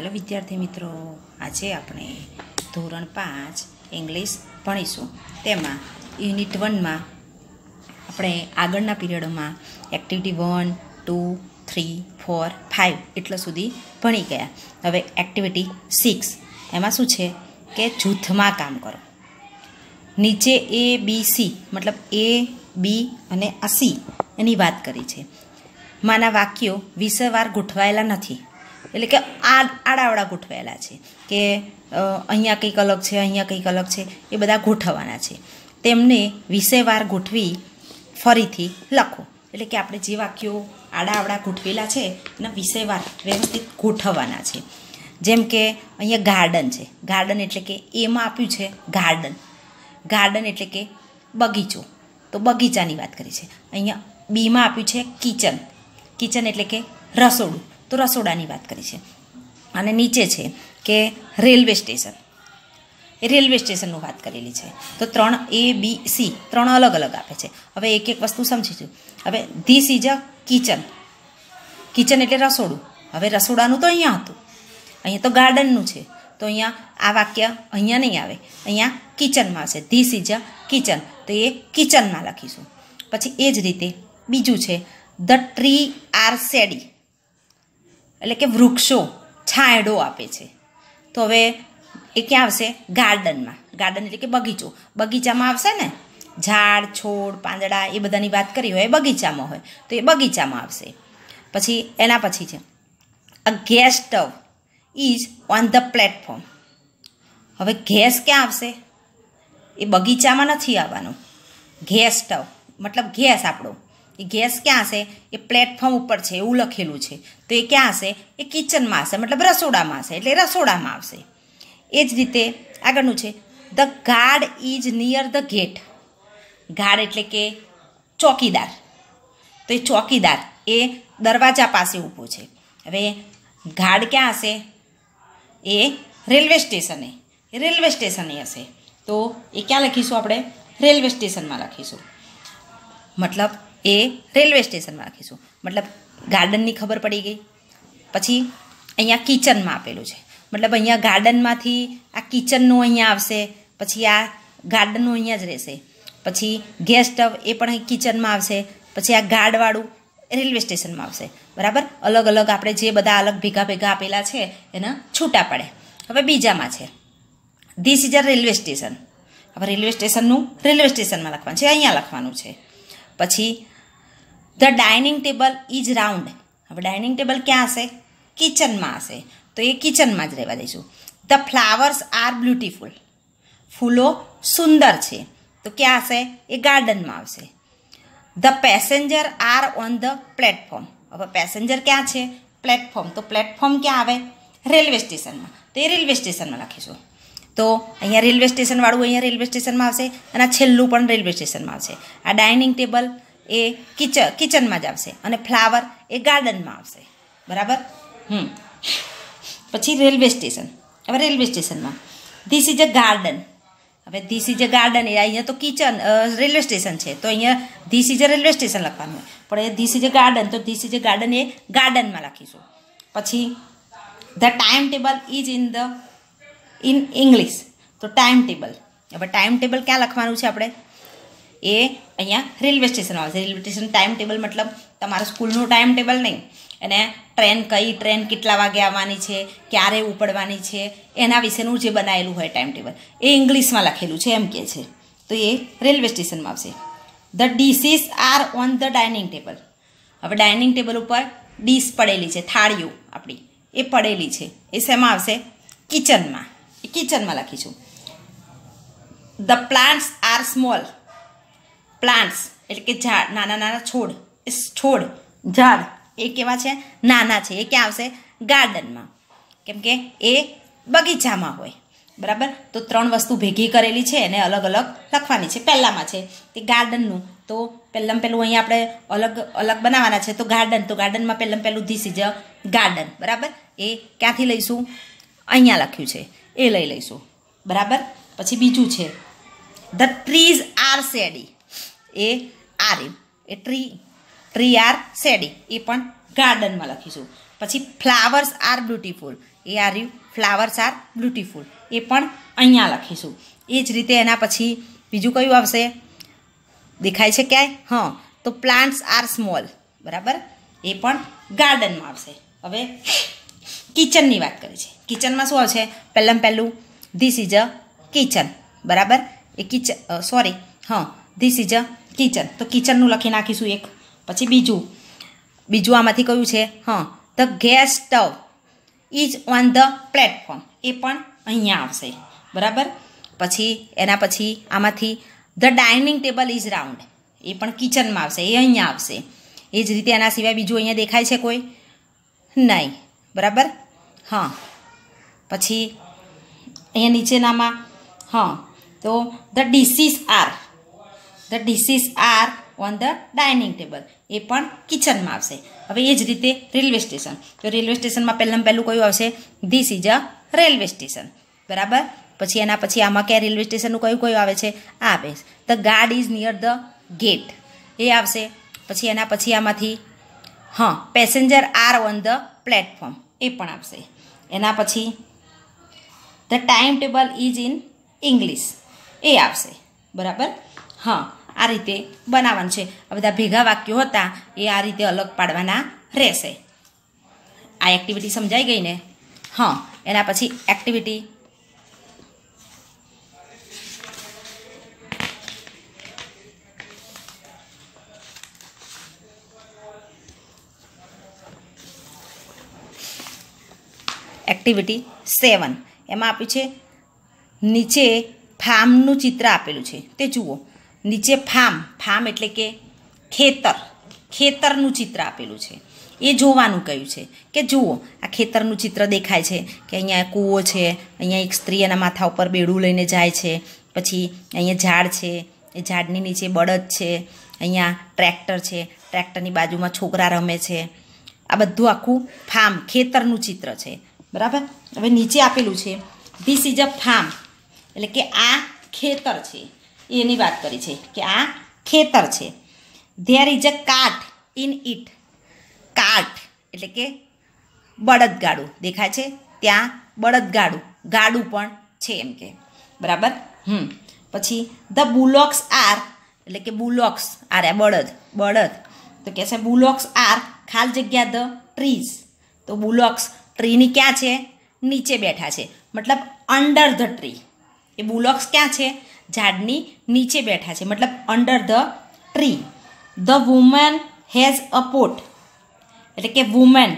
hello વિદ્યાર્થી મિત્રો આજે આપણે ધોરણ પાંચ ઇંગ્લિશ ભણીશું તેમાં યુનિટ વનમાં આપણે આગળના પીરિયડમાં activity one two three four five એટલા સુધી ભણી ગયા હવે એક્ટિવિટી સિક્સ એમાં શું છે કે જૂથમાં કામ કરો નીચે એ બી સી મતલબ એ બી અને આ સી એની વાત કરી છે માના વાક્યો વીસે વાર ગોઠવાયેલા નથી એટલે કે આડાવડા ગોઠવાયેલા છે કે અહીંયા કંઈક અલગ છે અહીંયા કંઈક અલગ છે એ બધા ગોઠવવાના છે તેમને વિષયવાર ગોઠવી ફરીથી લખો એટલે કે આપણે જે વાક્યો આડાવડા ગોઠવેલા છે એના વિષયવાર વ્યવસ્થિત ગોઠવવાના છે જેમ કે અહીંયા ગાર્ડન છે ગાર્ડન એટલે કે એમાં આપ્યું છે ગાર્ડન ગાર્ડન એટલે કે બગીચો તો બગીચાની વાત કરી છે અહીંયા બીમાં આપ્યું છે કિચન કિચન એટલે કે રસોડું તો રસોડાની વાત કરી છે અને નીચે છે કે રેલવે સ્ટેશન એ રેલવે સ્ટેશનનું વાત કરેલી છે તો ત્રણ એ બી સી ત્રણ અલગ અલગ આપે છે હવે એક એક વસ્તુ સમજીશું હવે this is a kitchen kitchen એટલે રસોડું હવે રસોડાનું તો અહીંયા હતું અહીંયા તો ગાર્ડનનું છે તો અહીંયા આ વાક્ય અહીંયા નહીં આવે અહીંયા કિચનમાં આવશે ધીસ ઇઝ અ કિચન તો એ કિચનમાં લખીશું પછી એ જ રીતે બીજું છે ધ ટ્રી આર સેડી એટલે કે વૃક્ષો છાંયડો આપે છે તો હવે એ ક્યાં આવશે ગાર્ડનમાં ગાર્ડન એટલે કે બગીચો બગીચામાં આવશે ને ઝાડ છોડ પાંદડા એ બધાની વાત કરી હોય એ બગીચામાં હોય તો એ બગીચામાં આવશે પછી એના પછી છે a gas stove is on the platform હવે ગેસ ક્યાં આવશે એ બગીચામાં નથી આવવાનું ગેસ સ્ટવ મતલબ ગેસ આપણો એ ગેસ ક્યાં હશે એ પ્લેટફોર્મ ઉપર છે એવું લખેલું છે તો એ ક્યાં હશે એ કિચનમાં હશે મતલબ રસોડામાં હશે એટલે રસોડામાં આવશે એ જ રીતે આગળનું છે the guard is near the gate guard એટલે કે ચોકીદાર તો એ ચોકીદાર એ દરવાજા પાસે ઊભો છે હવે ગાર્ડ ક્યાં હશે એ રેલવે સ્ટેશને રેલવે સ્ટેશને હશે તો એ ક્યાં લખીશું આપણે રેલવે સ્ટેશનમાં લખીશું મતલબ એ રેલવે સ્ટેશનમાં રાખીશું મતલબ ગાર્ડનની ખબર પડી ગઈ પછી અહીંયા કિચનમાં આપેલું છે મતલબ અહીંયા ગાર્ડનમાંથી આ કિચનનું અહીંયા આવશે પછી આ ગાર્ડનનું અહીંયા જ રહેશે પછી ગેસ સ્ટવ એ પણ અહીં કિચનમાં આવશે પછી આ ગાર્ડવાળું રેલવે સ્ટેશનમાં આવશે બરાબર અલગ અલગ આપણે જે બધા અલગ ભેગા ભેગા આપેલા છે એના છૂટા પડે હવે બીજામાં છે this is a railway station હવે રેલવે સ્ટેશનનું રેલવે સ્ટેશનમાં લખવાનું છે અહીંયા લખવાનું છે પછી the dining table is round હવે ડાઇનિંગ ટેબલ ક્યાં હશે કિચનમાં હશે તો એ કિચનમાં જ રહેવા દઈશું ધ ફ્લાવર્સ આર બ્યુટીફુલ ફૂલો સુંદર છે તો ક્યાં હશે એ ગાર્ડનમાં આવશે the passenger are on the platform હવે પેસેન્જર ક્યાં છે પ્લેટફોર્મ તો પ્લેટફોર્મ ક્યાં આવે રેલવે સ્ટેશનમાં તો એ રેલવે સ્ટેશનમાં લખીશું તો અહીંયા રેલવે સ્ટેશનવાળું અહીંયા રેલવે સ્ટેશનમાં આવશે અને છેલ્લું પણ રેલવે સ્ટેશનમાં આવશે આ ડાઇનિંગ ટેબલ એ કિચન કિચનમાં જ આવશે અને ફ્લાવર એ ગાર્ડનમાં આવશે બરાબર હમ પછી રેલવે સ્ટેશન હવે રેલવે સ્ટેશનમાં ધીસ ઇઝ અ ગાર્ડન હવે ધીસ ઇઝ અ ગાર્ડન એ અહીંયા તો કિચન રેલવે સ્ટેશન છે તો અહીંયા this is a railway station લખવાનું પણ એ ધીસ ઇઝ અ ગાર્ડન તો ધીસ ઇઝ અ ગાર્ડન એ ગાર્ડનમાં લખીશું પછી the time table is in the in English તો ટાઈમ ટેબલ હવે ટાઈમ ટેબલ ક્યાં લખવાનું છે આપણે એ અહીંયા રેલવે સ્ટેશન આવશે રેલવે સ્ટેશન ટાઈમ ટેબલ મતલબ તમારા સ્કૂલનું ટાઈમ ટેબલ નહીં અને ટ્રેન કઈ ટ્રેન કેટલા વાગે આવવાની છે ક્યારે ઉપડવાની છે એના વિશેનું જે બનાવેલું હોય ટાઈમ ટેબલ એ ઇંગ્લિશમાં લખેલું છે એમ કે છે તો એ રેલવે સ્ટેશનમાં આવશે the dishes are on the dining table હવે ડાઇનિંગ ટેબલ ઉપર ડીશ પડેલી છે થાળીઓ આપણી એ પડેલી છે એ શેમાં આવશે કિચનમાં એ કિચનમાં લખીશું the plants are small plants એટલે કે ઝાડ નાના નાના છોડ છોડ ઝાડ એ કેવા છે નાના છે એ ક્યાં આવશે ગાર્ડનમાં કેમ કે એ બગીચામાં હોય બરાબર તો ત્રણ વસ્તુ ભેગી કરેલી છે એને અલગ અલગ લખવાની છે પહેલાંમાં છે તે ગાર્ડનનું તો પહેલાં પહેલું અહીંયા આપણે અલગ અલગ બનાવવાના છે તો ગાર્ડન તો ગાર્ડનમાં પહેલાં પહેલું ધીસ ઇઝ અ ગાર્ડન બરાબર એ ક્યાંથી લઈશું અહીંયા લખ્યું છે એ લઈ લઈશું બરાબર પછી બીજું છે ધ ટ્રીઝ આર શેડી એ આર એમ એ ટ્રી ટ્રી આર શેડી એ પણ ગાર્ડનમાં લખીશું પછી ફ્લાવર્સ આર બ્યુટીફુલ એ are you flowers are beautiful એ પણ અહીંયા લખીશું એ જ રીતે એના પછી બીજું કયું આવશે દેખાય છે ક્યાંય હં તો પ્લાન્ટ્સ આર સ્મોલ બરાબર એ પણ ગાર્ડનમાં આવશે હવે કિચનની વાત કરી છે કિચનમાં શું આવશે પહેલાં પહેલું ધીસ ઇઝ અ કિચન બરાબર એ કિચન સોરી હં ધીસ ઇઝ અ કિચન તો કિચનનું લખી નાખીશું એક પછી બીજું બીજું આમાંથી કયું છે હં the gas stove is on the platform એ પણ અહીંયા આવશે બરાબર પછી એના પછી આમાંથી the dining table is round એ પણ કિચનમાં આવશે એ અહીંયા આવશે એ જ રીતે એના સિવાય બીજું અહીંયા દેખાય છે કોઈ નહીં બરાબર હં પછી અહીંયા નીચેનામાં હા તો the dishes are the dishes are on the dining table એ પણ કિચનમાં આવશે હવે એ જ રીતે રેલવે સ્ટેશન તો રેલવે સ્ટેશનમાં પહેલાં પહેલું કયું આવશે this is a railway station બરાબર પછી એના પછી આમાં ક્યાં રેલવે સ્ટેશનનું કયું કયું આવે છે આ આવે the guard is near the gate એ આવશે પછી એના પછી આમાંથી હા passenger are on the platform એ પણ આવશે એના પછી the time table is in English એ આવશે બરાબર હા આ રીતે બનાવવાનું છે આ બધા ભેગા વાક્યો હતા એ આ રીતે અલગ પાડવાના રહેશે આ એક્ટિવિટી સમજાઈ ગઈ ને હા એના પછી એક્ટિવિટી એક્ટિવિટી સેવન એમાં આપ્યું છે નીચે ફાર્મનું ચિત્ર આપેલું છે તે જુઓ નીચે ફાર્મ ફાર્મ એટલે કે ખેતર ખેતરનું ચિત્ર આપેલું છે એ જોવાનું કહ્યું છે કે જુઓ આ ખેતરનું ચિત્ર દેખાય છે કે અહીંયા કૂવો છે અહીંયા એક સ્ત્રી એના માથા ઉપર બેડું લઈને જાય છે પછી અહીંયા ઝાડ છે એ ઝાડની નીચે બળદ છે અહીંયા ટ્રેક્ટર છે ટ્રેક્ટરની બાજુમાં છોકરા રમે છે આ બધું આખું ફાર્મ ખેતરનું ચિત્ર છે બરાબર હવે નીચે આપેલું છે ધીસ ઇઝ અ ફાર્મ એટલે કે આ ખેતર છે એની વાત કરી છે કે આ ખેતર છે ધેર ઇઝ અ કાટ ઇન ઇટ કાટ એટલે કે બળદ ગાડું દેખાય છે ત્યાં બળદ ગાડું ગાડું પણ છે એમ કે બરાબર હમ પછી ધ બુલોક્સ આર એટલે કે બુલોક્સ આર એ બળદ બળદ તો કહે છે બુલોક્સ આર ખાલ જગ્યા ધ ટ્રીઝ તો બુલોક્સ ટ્રીની ક્યાં છે નીચે બેઠા છે મતલબ અંડર ધ ટ્રી એ બુલોક્સ ક્યાં છે झाड़नी नीचे बैठा है मतलब under the tree the woman has a pot एट के वुमन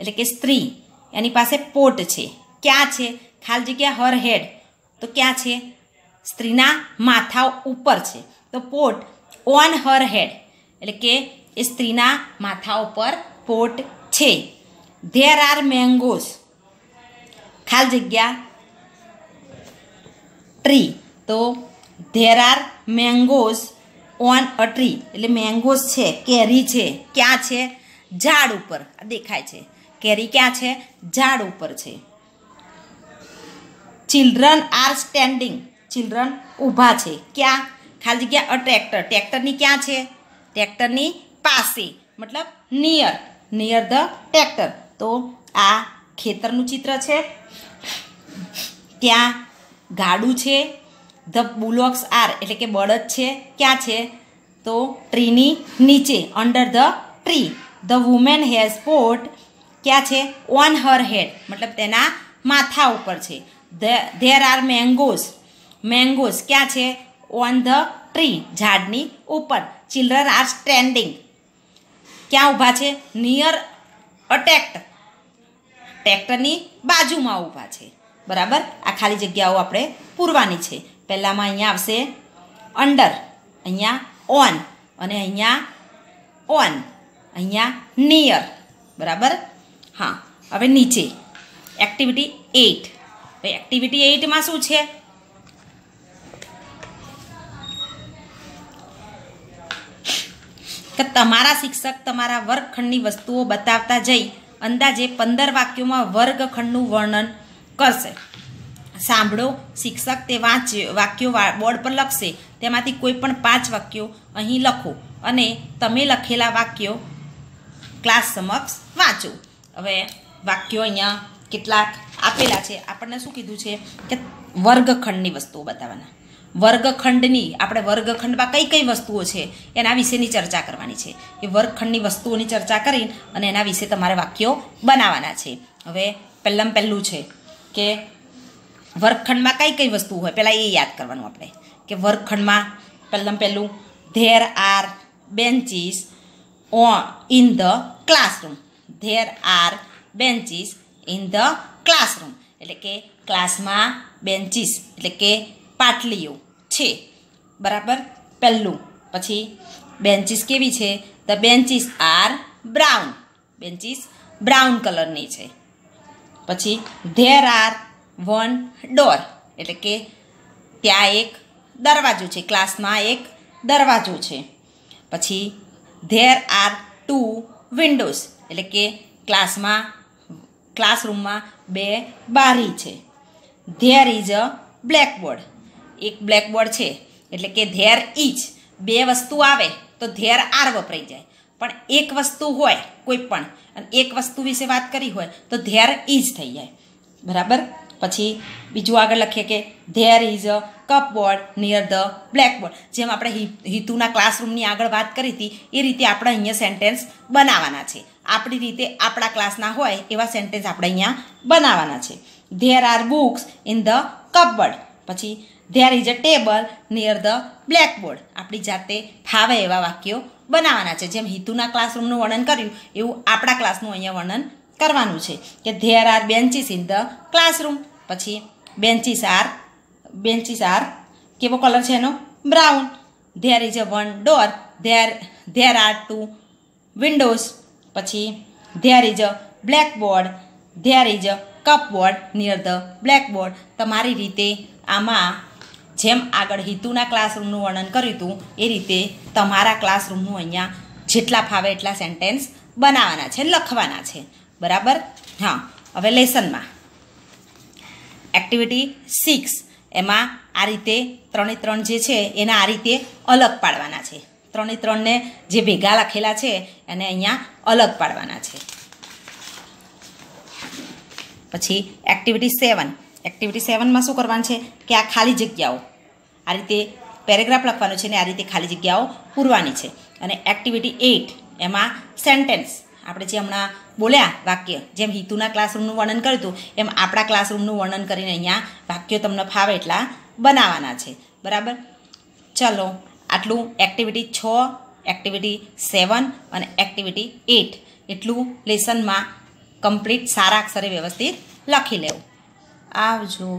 एट के स्त्री एनी पोट है क्या है खाली जगह हर हेड तो क्या है स्त्री मथाओ ऊपर है तो पोट ऑन हर हेड एट के स्त्री मथाओ पर पोट है देर आर मैंगोस खाल जगह ट्री तो there are mangoes on a tree એટલે મેંગોઝ છે કેરી છે ક્યાં છે ઝાડ ઉપર દેખાય છે કેરી ક્યાં છે ઝાડ ઉપર છે ચિલ્ડ્રન આર સ્ટેન્ડિંગ ચિલ્ડ્રન ઊભા છે ક્યાં ખાલી જગ્યા અ ટ્રેક્ટર ટ્રેક્ટરની ક્યાં છે ટ્રેક્ટરની પાસે મતલબ નિયર નિયર ધ ટ્રેક્ટર તો આ ખેતરનું ચિત્ર છે ત્યાં ગાડું છે ધ બુલોક્સ આર એટલે કે બળદ છે ક્યાં છે તો ટ્રીની નીચે under the tree the woman has pot ક્યાં છે ઓન હર હેડ મતલબ તેના માથા ઉપર છે ધેર આર મેંગોઝ મેંગોઝ ક્યાં છે ઓન ધ ટ્રી ઝાડની ઉપર ચિલ્ડ્રન આર સ્ટેન્ડિંગ ક્યાં ઊભા છે નિયર અ ટ્રેક્ટર ટ્રેક્ટરની બાજુમાં ઊભા છે બરાબર આ ખાલી જગ્યાઓ આપણે પૂરવાની છે પહેલાંમાં અહીંયા આવશે અંડર અહીંયા ઓન અને અહીંયા ઓન અહીંયા નિયર બરાબર હા હવે નીચે એક્ટિવિટી એઇટ એક્ટિવિટી એઇટમાં શું છે કે તમારા શિક્ષક તમારા વર્ગખંડની વસ્તુઓ બતાવતા જઈ અંદાજે પંદર વાક્યોમાં વર્ગખંડનું વર્ણન કરશે સાંભળો શિક્ષક તે વાંચે વાક્યો બોર્ડ પર લખશે તેમાંથી કોઈ પણ પાંચ વાક્યો અહીં લખો અને તમે લખેલા વાક્યો ક્લાસ સમક્ષ વાંચો હવે વાક્યો અહીંયા કેટલાક આપેલા છે આપણને શું કીધું છે કે વર્ગખંડની વસ્તુઓ બતાવવાના વર્ગખંડની આપણે વર્ગખંડમાં કઈ કઈ વસ્તુઓ છે એના વિશેની ચર્ચા કરવાની છે એ વર્ગખંડની વસ્તુઓની ચર્ચા કરી અને એના વિશે તમારે વાક્યો બનાવવાના છે હવે પહેલાં પહેલું છે કે વર્ગખંડમાં કઈ કઈ વસ્તુ હોય પહેલાં એ યાદ કરવાનું આપણે કે વર્ગખંડમાં પહેલાં પહેલું ધેર આર બેન્ચીસ ઓ in the classroom there are benches in the classroom એટલે કે ક્લાસમાં બેન્ચીસ એટલે કે પાટલીઓ છે બરાબર પહેલું પછી બેન્ચીસ કેવી છે the benches are brown benches brown કલરની છે પછી ધેર આર વન ડોર એટલે કે ત્યાં એક દરવાજો છે ક્લાસમાં એક દરવાજો છે પછી ધેર આર ટુ વિન્ડોઝ એટલે કે ક્લાસમાં ક્લાસરૂમમાં બે બારી છે ધેર ઇઝ અ બ્લેકબોર્ડ એક બ્લેકબોર્ડ છે એટલે કે ધેર ઇઝ બે વસ્તુ આવે તો ધેર આર વપરાઈ જાય પણ એક વસ્તુ હોય કોઈ પણ અને એક વસ્તુ વિશે વાત કરી હોય તો ધેર ઇઝ થઈ જાય બરાબર પછી બીજું આગળ લખીએ કે there is a cupboard near the blackboard જેમ આપણે હિતુના ક્લાસરૂમની આગળ વાત કરી હતી એ રીતે આપણે અહીંયા સેન્ટેન્સ બનાવવાના છે આપણી રીતે આપણા ક્લાસના હોય એવા સેન્ટેન્સ આપણે અહીંયા બનાવવાના છે there are books in the cupboard પછી there is a table near the blackboard આપણી જાતે ફાવે એવા વાક્યો બનાવવાના છે જેમ હિતુના ક્લાસરૂમનું વર્ણન કર્યું એવું આપણા ક્લાસનું અહીંયા વર્ણન કરવાનું છે કે there are benches in the classroom પછી બેન્ચીસ આર બેન્ચીસ આર કેવો કલર છે એનો brown there is a one door there there are two windows પછી there is a blackboard there is a cupboard near the blackboard તમારી રીતે આમાં જેમ આગળ હિતુના ક્લાસરૂમનું વર્ણન કર્યું હતું એ રીતે તમારા ક્લાસરૂમનું અહીંયા જેટલા ફાવે એટલા સેન્ટેન્સ બનાવવાના છે લખવાના છે બરાબર હા હવે લેસનમાં એક્ટિવિટી સિક્સ એમાં આ રીતે ત્રણે ત્રણ જે છે એના આ રીતે અલગ પાડવાના છે ત્રણે ત્રણને જે ભેગા લખેલા છે એને અહીંયા અલગ પાડવાના છે પછી એક્ટિવિટી સેવન એક્ટિવિટી સેવનમાં શું કરવાનું છે કે આ ખાલી જગ્યાઓ આ રીતે પેરેગ્રાફ લખવાનો છે ને આ રીતે ખાલી જગ્યાઓ પૂરવાની છે અને એક્ટિવિટી એઇટ એમાં સેન્ટેન્સ આપણે જે હમણાં બોલ્યા વાક્ય જેમ હિતુના ક્લાસરૂમનું વર્ણન કર્યું હતું એમ આપણા ક્લાસરૂમનું વર્ણન કરીને અહીંયા વાક્યો તમને ફાવે એટલા બનાવવાના છે બરાબર ચલો આટલું એક્ટિવિટી છ એક્ટિવિટી સેવન અને એક્ટિવિટી એટ એટલું લેસનમાં કમ્પ્લીટ સારા અક્ષરે વ્યવસ્થિત લખી લેવું આવજો